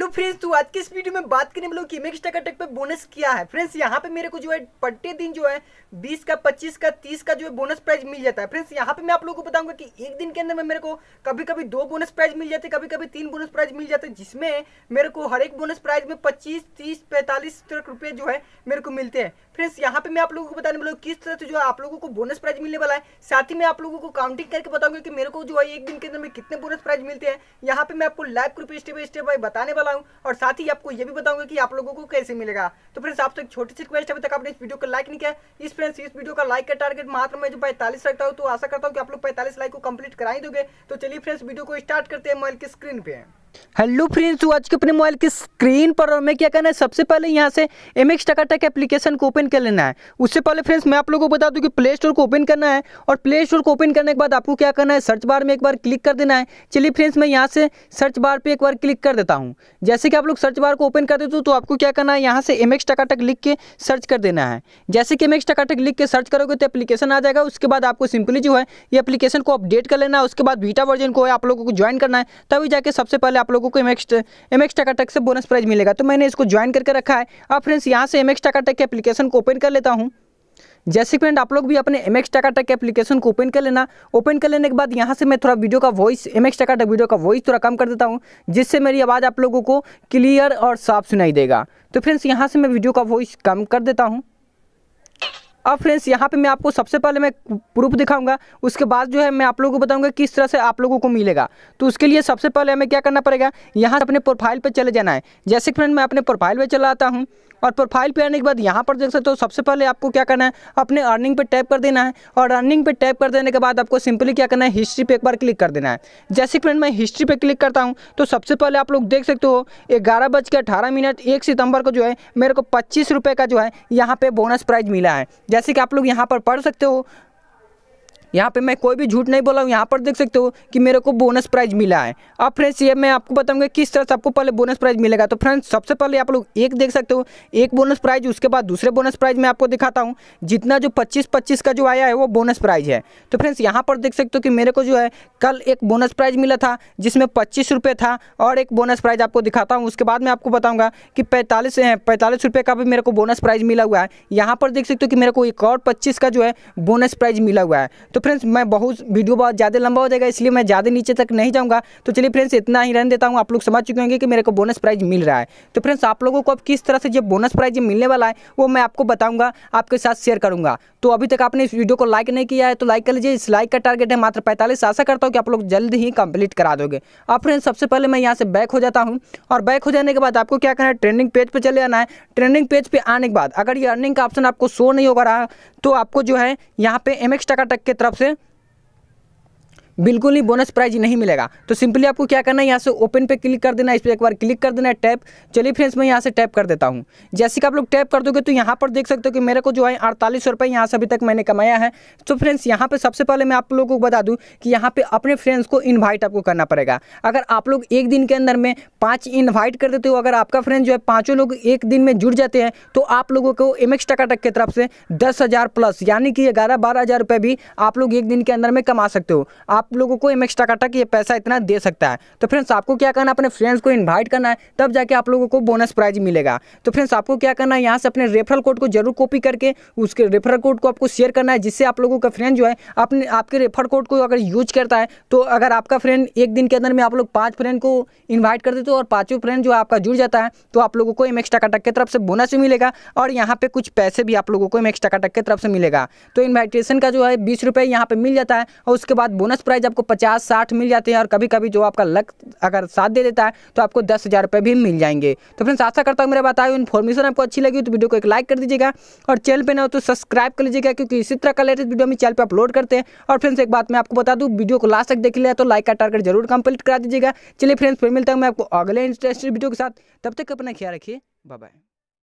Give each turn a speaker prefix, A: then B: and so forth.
A: hello friends तो आज के इस वीडियो में बात करने वालों कि इमेक्स टाका टेक पे बोनस क्या है फ्रेंड्स यहाँ पे मेरे को जो है पट्टे दिन जो है 20 का 25 का 30 का जो है बोनस प्राइज मिल जाता है फ्रेंड्स यहाँ पे मैं आप लोगों को बताऊंगा कि एक दिन के अंदर में मेरे को कभी कभी दो बोनस प्राइज मिल जाते कभी कभी तीन बोनस प्राइज मिल जाते जिसमें मेरे को हर एक बोनस प्राइज में पच्चीस तीस पैंतालीस तक रुपये जो है मेरे को मिलते हैं फ्रेंड्स यहाँ पे मैं आप लोगों को बताने वाला किस तरह से जो है आप लोगों को बोनस प्राइज मिलने वाला है साथ ही मैं आप लोगों को काउंटिंग करके बताऊंगा कि मेरे को जो है एक दिन के अंदर में कितने बोनस प्राइज मिलते हैं यहाँ पे मैं आपको live group step by step बताने वाला वाला हूँ और साथ ही आपको ये भी बताऊंगा कि आप लोगों को कैसे मिलेगा तो फ्रेंड्स आपसे तो एक छोटी सी रिक्वेस्ट अभी तक आपने इस वीडियो को लाइक नहीं किया इस फ्रेंड्स इस वीडियो का लाइक का टारगेट मात्र मैं जो पैंतालीस रखता हूँ तो आशा करता हूँ कि आप लोग पैंतालीस लाइक को कंप्लीट करा ही दोगे तो चलिए फ्रेंड्स वीडियो को स्टार्ट करते हैं मोबाइल की स्क्रीन पर हेलो फ्रेंड्स आज के अपने मोबाइल की स्क्रीन पर और मैं क्या करना है सबसे पहले यहाँ से एम एक्स टकाटक एप्लीकेशन को ओपन कर लेना है उससे पहले फ्रेंड्स मैं आप लोगों को बता दूं कि प्ले स्टोर को ओपन करना है और प्ले स्टोर को ओपन करने के बाद आपको क्या करना है सर्च बार में एक बार क्लिक कर देना है चलिए फ्रेंड्स मैं यहाँ से सर्च बार पर एक बार क्लिक कर देता हूँ जैसे कि आप लोग सर्च बार को ओपन कर देते हो तो आपको क्या करना है यहाँ से एम एक्स टकाटक लिख के सर्च कर देना है जैसे कि एम एक्स टकाटक लिख के सर्च करोगे तो एप्लीकेशन आ जाएगा उसके बाद आपको सिंपली जो है ये एप्लीकेशन को अपडेट कर लेना है उसके बाद बीटा वर्जन को आप लोगों को ज्वाइन करना है तभी जाके सबसे पहले आप लोगों को M X M X Takatak से बोनस प्राइज मिलेगा तो मैंने इसको ज्वाइन करके रखा है अब फ्रेंड्स यहाँ से एम एक्स टाका टेक के एप्लीकेशन को ओपन कर लेता हूँ जैसे फ्रेंड आप लोग भी अपने M X Takatak application को ओपन कर लेना ओपन कर लेने के बाद यहाँ से मैं थोड़ा वीडियो का voice M X Takatak video का वॉइस थोड़ा कम कर देता हूँ जिससे मेरी आवाज़ आप लोगों को क्लियर और साफ सुनाई देगा तो फ्रेंड्स यहाँ से मैं वीडियो का वॉइस कम कर देता हूँ अब फ्रेंड्स यहाँ पे मैं आपको सबसे पहले मैं प्रूफ दिखाऊंगा उसके बाद जो है मैं आप लोगों को बताऊंगा किस तरह से आप लोगों को मिलेगा तो उसके लिए सबसे पहले हमें क्या करना पड़ेगा यहाँ अपने प्रोफाइल पे चले जाना है जैसे फ्रेंड मैं अपने प्रोफाइल पे चला आता हूँ और प्रोफाइल पे आने के बाद यहाँ पर देख सकते हो सबसे पहले आपको क्या करना है अपने अर्निंग पे टैप कर देना है और अर्निंग पे टैप कर देने के बाद आपको सिंपली क्या करना है हिस्ट्री पे एक बार क्लिक कर देना है जैसे फ्रेंड मैं हिस्ट्री पे क्लिक करता हूँ तो सबसे पहले आप लोग देख सकते हो ग्यारह बज के अठारह मिनट एक सितंबर को जो है मेरे को पच्चीस रुपये का जो है यहाँ पे बोनस प्राइज मिला है जैसे कि आप लोग यहाँ पर पढ़ सकते हो यहाँ पे मैं कोई भी झूठ नहीं बोला हूँ यहाँ पर देख सकते हो कि मेरे को बोनस प्राइज मिला है अब फ्रेंड्स ये मैं आपको बताऊँगा किस तरह से आपको पहले बोनस प्राइज मिलेगा तो फ्रेंड्स सबसे पहले आप लोग एक देख सकते हो एक बोनस प्राइज उसके बाद दूसरे बोनस प्राइज मैं आपको दिखाता हूँ जितना जो पच्चीस पच्चीस का जो आया है वो बोनस प्राइज है तो फ्रेंड्स यहाँ पर देख सकते हो कि मेरे को जो है कल एक बोनस प्राइज मिला था जिसमें पच्चीस रुपये था और एक बोनस प्राइज आपको दिखाता हूँ उसके बाद मैं आपको बताऊँगा कि पैंतालीस पैंतालीस रुपये का भी मेरे को बोनस प्राइज मिला हुआ है यहाँ पर देख सकते हो कि मेरे को एक और पच्चीस का जो है बोनस प्राइज मिला हुआ है तो तो फ्रेंड्स मैं बहुत वीडियो बहुत ज़्यादा लंबा हो जाएगा इसलिए मैं ज़्यादा नीचे तक नहीं जाऊँगा तो चलिए फ्रेंड्स इतना ही रहने देता हूँ आप लोग समझ चुके होंगे कि मेरे को बोनस प्राइज मिल रहा है तो फ्रेंड्स आप लोगों को अब किस तरह से जो बोनस प्राइज मिलने वाला है वो मैं आपको बताऊँगा आपके साथ शेयर करूँगा तो अभी तक आपने इस वीडियो को लाइक नहीं किया है तो लाइक कर लीजिए इस लाइक का टारगेट है मात्र पैंतालीस आशा करता हूँ कि आप लोग जल्द ही कंप्लीट करा दोगे अब फ्रेंड्स सबसे पहले मैं यहाँ से बैक हो जाता हूँ और बैक हो जाने के बाद आपको क्या करना है ट्रेंडिंग पेज पर चले आना है ट्रेंडिंग पेज पर आने के बाद अगर ये अर्निंग का ऑप्शन आपको शो नहीं होगा रहा तो आपको जो है यहाँ पे एम एक्स टाटा टेक के तरफ से बिल्कुल ही बोनस प्राइज नहीं मिलेगा तो सिंपली आपको क्या करना है यहाँ से ओपन पे क्लिक कर देना है इस पर एक बार क्लिक कर देना है टैप चलिए फ्रेंड्स मैं यहाँ से टैप कर देता हूँ जैसे कि आप लोग टैप कर दोगे तो यहाँ पर देख सकते हो कि मेरे को जो है अड़तालीस सौ यहाँ से अभी तक मैंने कमाया है तो फ्रेंड्स यहाँ पर सबसे पहले मैं आप लोगों को बता दूँ कि यहाँ पर अपने फ्रेंड्स को इन्वाइट आपको करना पड़ेगा अगर आप लोग एक दिन के अंदर में पाँच इन्वाइट कर देते हो अगर आपका फ्रेंड जो है पाँचों लोग एक दिन में जुड़ जाते हैं तो आप लोगों को एम एक्स टकाटक की तरफ से दस हज़ार प्लस यानी कि ग्यारह बारह हज़ार रुपये भी आप लोग एक दिन के अंदर में कमा सकते हो आप आप लोगों को एम एक्स टाटा कि ये पैसा इतना दे सकता है तो फ्रेंड्स आपको क्या करना है अपने फ्रेंड्स को इन्वाइट करना है तब जाके आप लोगों को बोनस प्राइज मिलेगा तो फ्रेंड्स आपको क्या करना है यहाँ से अपने रेफरल कोड को जरूर कॉपी करके उसके रेफरल कोड को आपको शेयर करना है जिससे आप लोगों का फ्रेंड जो है अपने आपके रेफर कोड को अगर यूज करता है तो अगर आपका फ्रेंड एक दिन के अंदर में आप लोग पाँच फ्रेंड को इन्वाइट कर देते हो और पाँचों फ्रेंड जो है आपका जुड़ जाता है तो आप लोगों को एम एक्स टाटा की तरफ से बोनस भी मिलेगा और यहाँ पे कुछ पैसे भी आप लोगों को एम एक्स टाटा की तरफ से मिलेगा तो इन्वाइटेशन का जो है बीस रुपये यहाँ पे मिल जाता है और उसके बाद बोनस प्राइज प्राइज आपको पचास साठ मिल जाते हैं और कभी कभी जो आपका लक अगर साथ दे देता है तो आपको दस हज़ार रुपये भी मिल जाएंगे तो फ्रेंड्स आशा करता हूँ मेरा बताया इन्फॉर्मेशन आपको अच्छी लगी तो वीडियो को एक लाइक कर दीजिएगा और चैनल पर ना हो तो सब्सक्राइब कर लीजिएगा क्योंकि इसी तरह का लेटेस्ट वीडियो हम चैनल पर अपलोड करते हैं और फ्रेंड्स एक बात मैं आपको बता दूँ वीडियो को लास्ट तक देख लिया तो लाइक का टारगेट जरूर कंप्लीट करा दीजिएगा चलिए फ्रेंड्स फिर मिलता हूँ मैं आपको अगले इंटरेस्ट वीडियो के साथ तब तक अपना ख्याल रखिए बाय